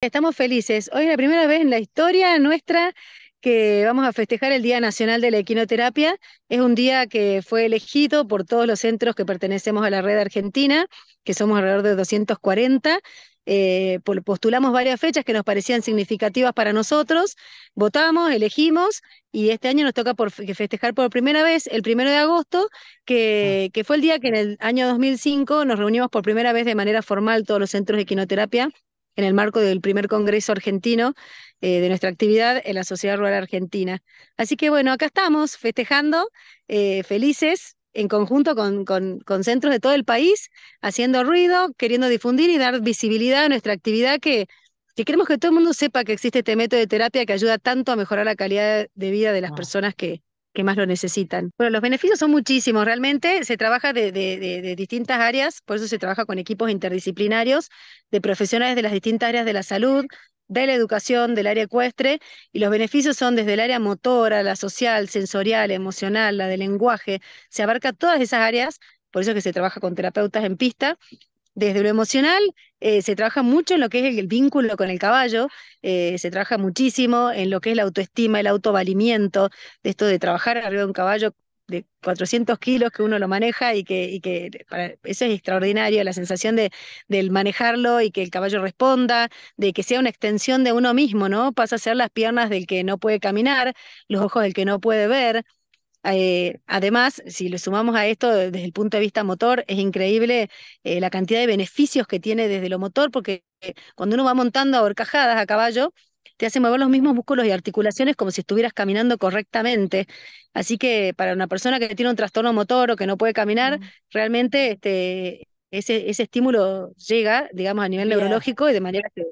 Estamos felices. Hoy es la primera vez en la historia nuestra que vamos a festejar el Día Nacional de la Equinoterapia. Es un día que fue elegido por todos los centros que pertenecemos a la red argentina, que somos alrededor de 240. Eh, postulamos varias fechas que nos parecían significativas para nosotros, votamos, elegimos y este año nos toca festejar por primera vez el primero de agosto, que, ah. que fue el día que en el año 2005 nos reunimos por primera vez de manera formal todos los centros de equinoterapia en el marco del primer Congreso Argentino eh, de nuestra actividad en la Sociedad Rural Argentina. Así que bueno, acá estamos festejando, eh, felices, en conjunto con, con, con, centros de todo el país, haciendo ruido, queriendo difundir y dar visibilidad a nuestra actividad que, que queremos que todo el mundo sepa que existe este método de terapia que ayuda tanto a mejorar la calidad de vida de las ah. personas que, que más lo necesitan. Bueno, los beneficios son muchísimos, realmente se trabaja de, distintas áreas, por eso se trabaja con equipos interdisciplinarios de profesionales de las distintas áreas de la salud, de la educación, del área ecuestre, y los beneficios son desde el área motora, la social, sensorial, emocional, la del lenguaje, se abarca todas esas áreas, por eso es que se trabaja con terapeutas en pista, desde lo emocional eh, se trabaja mucho en lo que es el, vínculo con el caballo, eh, se trabaja muchísimo en lo que es la autoestima, el autovalimiento, de esto de trabajar arriba de un caballo de 400 kilos que uno lo maneja y que, eso es extraordinario, la sensación de, del manejarlo y que el caballo responda, de que sea una extensión de uno mismo, ¿no? Pasa a ser las piernas del que no puede caminar, los ojos del que no puede ver, eh, además, si le sumamos a esto desde el punto de vista motor, es increíble eh, la cantidad de beneficios que tiene desde lo motor, porque cuando uno va montando a horcajadas a caballo, te hace mover los mismos músculos y articulaciones como si estuvieras caminando correctamente. Así que para una persona que tiene un trastorno motor o que no puede caminar, realmente este, ese, estímulo llega, digamos, a nivel neurológico y de manera que,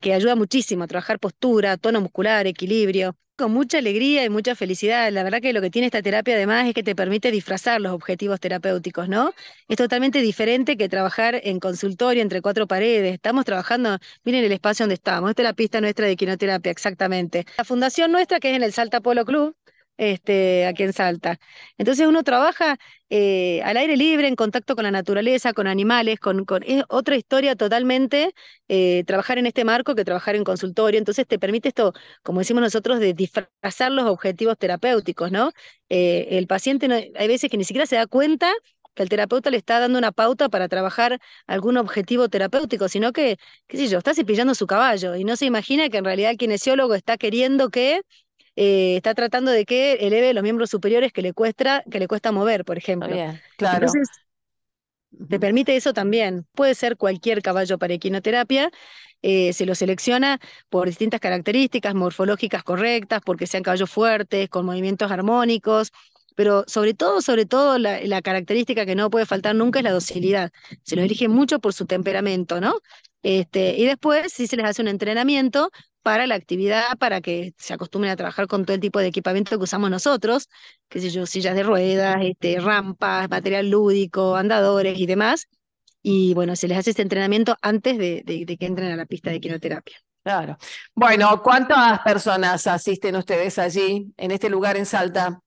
que ayuda muchísimo a trabajar postura, tono muscular, equilibrio, con mucha alegría y mucha felicidad. La verdad que lo que tiene esta terapia además es que te permite disfrazar los objetivos terapéuticos, ¿no? Es totalmente diferente que trabajar en consultorio entre cuatro paredes. Estamos trabajando, miren el espacio donde estamos, esta es la pista nuestra de quinoterapia, exactamente. La fundación nuestra, que es en el Salta Polo Club, este, aquí en Salta. Entonces uno trabaja eh, al aire libre, en contacto con la naturaleza, con animales, con, es otra historia totalmente eh, trabajar en este marco que trabajar en consultorio. Entonces te permite esto, como decimos nosotros, de disfrazar los objetivos terapéuticos, ¿no? Eh, el paciente hay veces que ni siquiera se da cuenta que el terapeuta le está dando una pauta para trabajar algún objetivo terapéutico, sino que, qué sé yo, está cepillando su caballo y no se imagina que en realidad el kinesiólogo está queriendo que eh, está tratando de que eleve los miembros superiores que le cuesta, que le cuesta mover, por ejemplo. claro. Entonces, te permite eso también. Puede ser cualquier caballo para equinoterapia. Eh, se lo selecciona por distintas características morfológicas correctas, porque sean caballos fuertes, con movimientos armónicos, pero sobre todo, sobre todo, la, característica que no puede faltar nunca es la docilidad. Se lo elige mucho por su temperamento, ¿no? Este, y después, si se les hace un entrenamiento para la actividad, para que se acostumbren a trabajar con todo el tipo de equipamiento que usamos nosotros, qué sé yo, sillas de ruedas, este, rampas, material lúdico, andadores y demás. Y bueno, se les hace este entrenamiento antes de, que entren a la pista de quinoterapia. Claro. Bueno, ¿cuántas personas asisten ustedes allí, en este lugar en Salta?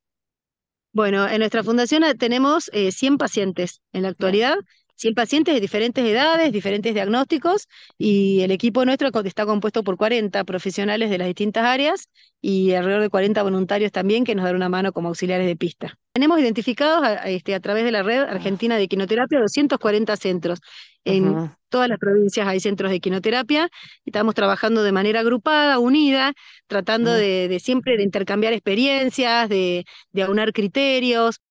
Bueno, en nuestra fundación tenemos 100 eh, pacientes en la actualidad. 100 pacientes de diferentes edades, diferentes diagnósticos, y el equipo nuestro está compuesto por 40 profesionales de las distintas áreas y alrededor de 40 voluntarios también que nos dan una mano como auxiliares de pista. Tenemos identificados a, este, a través de la red argentina de quinoterapia 240 centros. En todas las provincias hay centros de quinoterapia y estamos trabajando de manera agrupada, unida, tratando de, siempre de intercambiar experiencias, de, de aunar criterios,